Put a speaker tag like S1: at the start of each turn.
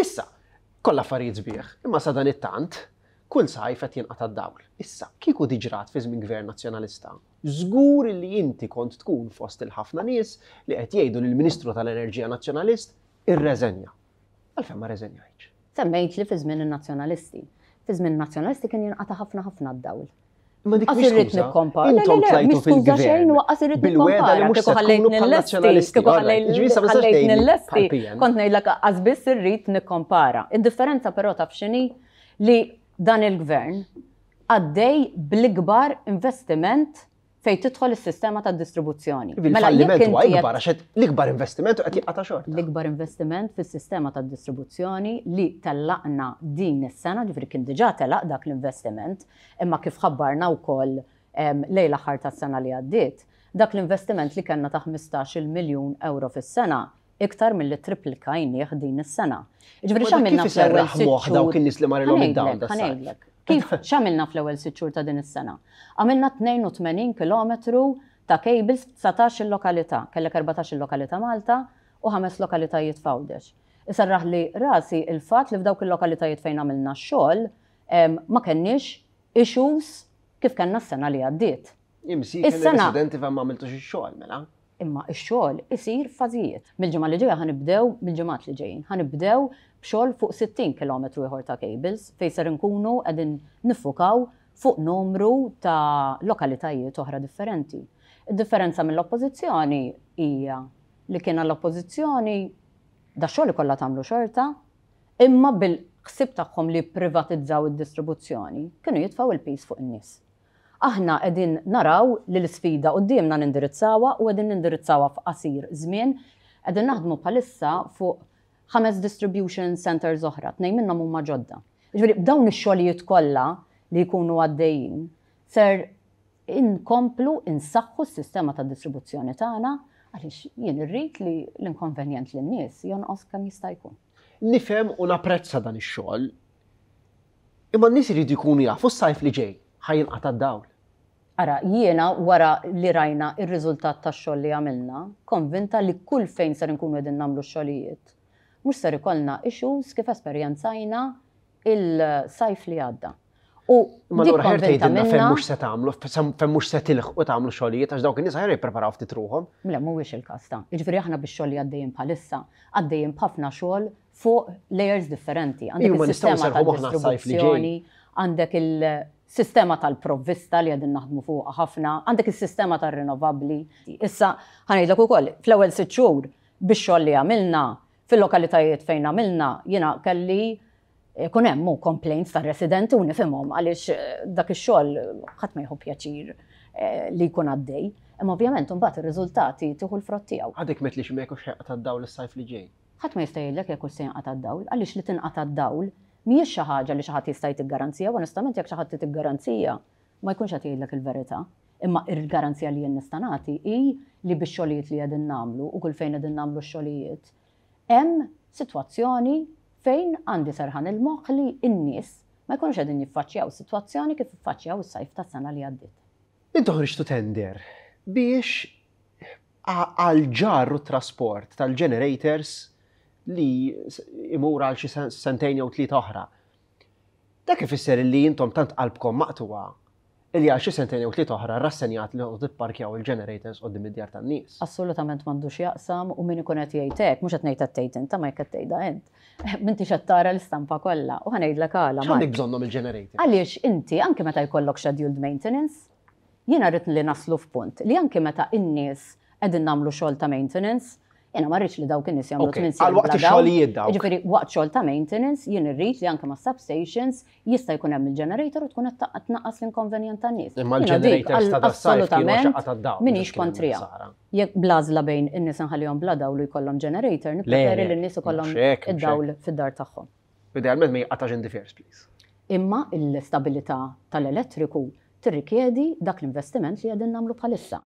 S1: Issa, kollha affarijiet sbieħ, imma sadan dan it-tant, kull sajf qed jinqata' dawl. Issa, kieku diġrat fi żmien gvern nazzjonalista, żgur li inti kont tkun fost il-ħafna nies li qed jgħidu lill ministru tal-Enerġija Nazzjonalist ir-reżenja. Għalfejn ma reżenjajx.
S2: Semmejt li fi żmien in-nazzjonalisti. Fi żmien nazzjonalisti kien jinqata' ħafna ħafna d-dawl. Ma dik mhix irrid nikkompara. Intom tlajtu fil-gvern. Waqqas irrid nikkompara. Kieku ħallejtni l-lesti. Kieku ħallejtni l-lesti. Kont ngħidlek qaqqas irrid nikkompara. Id-differenza però taf x'inhi li dan il-gvern għaddej bl-ikbar investiment fej tidħol is-sistema tad distribuzzjoni. Il-falliment mela, huwa ikbar għax l-ikbar investiment qed jibqa' ta' xorta. L-ikbar investiment fis-sistema tad distribuzzjoni li tellaqna din is-sena, ġifri kien diġà telaq dak l-investiment, imma kif ħabbarna wkoll lejla ħar tas-sena li għaddiet, dak l-investiment li kellna ta' 15 miljun euro fis-sena iktar mill-li triplika jinnieħ din is-sena. Ġifri xamilna fl-ewwel. Kif isserraħ moħħ dawk in-nies li marilhom id-dawl? Kif xamilna fl-ewwel siċur ta' din is-sena? Għamilna 82 km ta' kejbils f'19 il-lokalità, kellek 14 lokalità Malta u ħames lokalitajiet f'Għawdex. Issa raħli rasi il-fat li f'dawk il-lokalitajiet fejn għamilna xogħol ma kenniex issues kif kellna s-sena li għaddiet.
S1: Imsi, il-residenti
S2: fa' ma' għamiltux il-xogħol, mela? imma x-xogħol isir fażijiet. mil ġimgħa li ġejja ħanibdew mill-ġimgħat li ġejjin. Ħanibdew bxol fuq 60 km ieħor ta' cables fejn ser nkunu għedin nifukaw fuq numru ta' lokalitajiet oħra differenti. Id-differenza mill-oppożizzjoni hija li kien l-oppożizzjoni da xogħol kollha tagħmlu xorta, imma bil-ħsib tagħhom li privatizzaw id-distribuzzjoni kienu jitfaw il-pis fuq in-nies. Aħna qegħdin naraw li l-sfida qudiemna nindirizzawa u qegħdin nindirizzawa f'qasir żmien qegħdin naħdmu bħalissa fuq ħames distribution centers oħra, tnejn minnhom huma ġodda. Ġifieri b'dawn ix-xogħlijiet kollha li jkunu għaddejjin ser inkomplu insaħħu s-sistema ta' distribuzzjoni tagħna għaliex jien irrid li l-inkonvenjent lin-nies jonqos kemm jista' jkun. Nifhem
S1: u napprezza dan ix-xogħol. Imma n-nies irid jkunu jafu s-sajf li ġej ħajinqata' dawl.
S2: Ara, jiena wara li rajna ir-riżultat tax-xogħol li għamilna, konvinta li kull fejn ser nkunu qegħdin nagħmlu x-xogħlijiet mux ser ikollna issues kif esperjenzajna il-sajf li għadda. U ma l-għura ħer tgħidilna fejn mhux
S1: se tagħmlu, fejn mhux se tilħqu tagħmlu xolijiet, għax dawk in-nies ħer jippreparaw Mle, mu
S2: għiex mhuwiex il kasta ta' jiġifieri aħna bix-xogħol li għaddejjin bħalissa għaddejjin b'ħafna xogħol fuq layers differenti. Għandek iva, il-sistema tal-provvista li għadin naħdmu fuq ħafna, għandek is-sistema tal-rinnovabbli. Issa u koll, fl-ewwel sitt xhur bix-xogħol li għamilna fil-lokalitajiet fejn għamilna jina kelli eh, kun hemm complaints ta' residenti u nifhimhom għaliex eh, dak ix-xogħol ħadd ma jħu pjaċir eh, li jkun għaddej. Imma ovvjament imbagħad ir-riżultati tieħu l-frott Għadek met li mejkux
S1: ħeqa tad-dawl is-sajf li ġej.
S2: Ħadd ma jistajlek jekk kull se jinqata' d-dawl għaliex li tinqata' d-dawl mhijiex xi ħaġa li xi ħadd jista' jtiggarantija, onestament jekk xi ħadd garanzija ma jkunx qed jgħidlek il-verità. Imma il-garanzija li jien nista' nagħti hi li bix-xogħlijiet li qegħdin nagħmlu u kull fejn qegħdin nagħmlu x-xogħlijiet hemm sitwazzjoni fejn għandi serħan il-moħħ li n-nies ma jkunux qegħdin jiffaċċjaw sitwazzjoni kif iffaċċjaw is-sajf tas-sena li għaddiet.
S1: Intoħriġtu ħriġtu tender biex għal ġarru trasport tal-generators li imur għal xi sentejn jew tliet oħra. Dak ifisser li intom tant qalbkom maqtuwa Ilja xi sentejn u tliet oħra rassenjat li tipparkjaw il-generators qudiem id-djar tan-nies.
S2: Assolutament m'għandux jaqsam u min ikun qed jgħid hekk, mhux qed ngħid tgħid inta ma jekk qed tgħidha int. Minti xed tara l-istampa kollha u ħanejdlek għala. Għandek bżonnhom il-generator. Għaliex inti anke meta jkollok scheduled maintenance, jiena rrid li naslu f'punt li anke meta in-nies qegħdin nagħmlu xogħol ta' maintenance, Jena marriċ li daw kien jagħmlu minn sejn. Għal-waqt xogħlijiet daw. Ġifieri waqt xogħol ta' maintenance jien irrid li anke ma' substations jista' jkun hemm il-generator u tkun qed naqqas l-inkonvenjent tan-nies. Imma l-generators ġenerator ta' eh, assolutament minix kontrija. Jekk blażla bejn in-nies inħallihom bla dawl li jkollhom generator, nippreferi li n-nies ikollhom id-dawl fid-dar tagħhom.
S1: Idealment ma jqatax in the first place.
S2: Imma l-stabilità tal-elettriku tirrikjedi dak l-investiment li għedin namlu bħalissa.